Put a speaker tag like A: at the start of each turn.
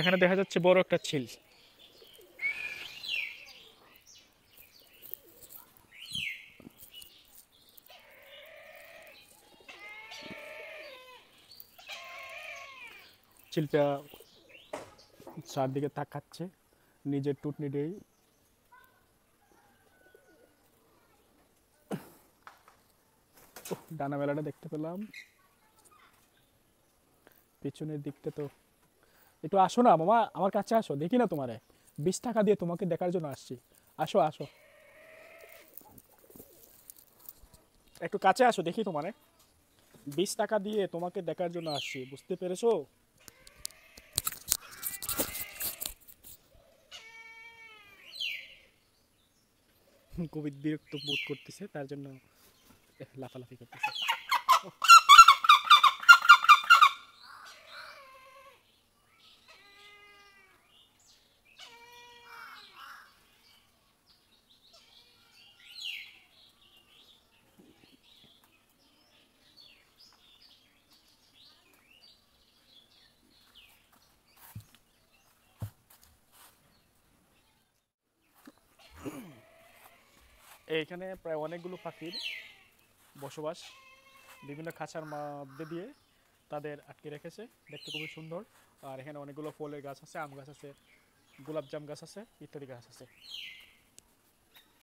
A: এখানে দেখা যাচ্ছে বড় একটা ছিল ছিলটা চারদিকে তাকাচ্ছে নিজের টুটনিটেই ডানা মেলাটা দেখতে পেলাম পিছনের দিকটা তো একটু আসো না মামা আমার কাছে আসো দেখি না তোমারে বিশ টাকা দিয়ে তোমাকে দেখার জন্য আসছি আসো আসো একটু কাছে আসো দেখি তোমারে বিশ টাকা দিয়ে তোমাকে দেখার জন্য আসছি বুঝতে পেরেছো কোভিড বিরক্ত বোধ করতেছে তার জন্য লাফালাফি করতেছে এইখানে প্রায় অনেকগুলো পাখির বসবাস বিভিন্ন খাঁচার মধ্যে দিয়ে তাদের আটকে রেখেছে দেখতে খুবই সুন্দর আর এখানে অনেকগুলো ফলের গাছ আছে আম গাছ আছে গোলাপজাম গাছ আছে ইত্যাদি গাছ আছে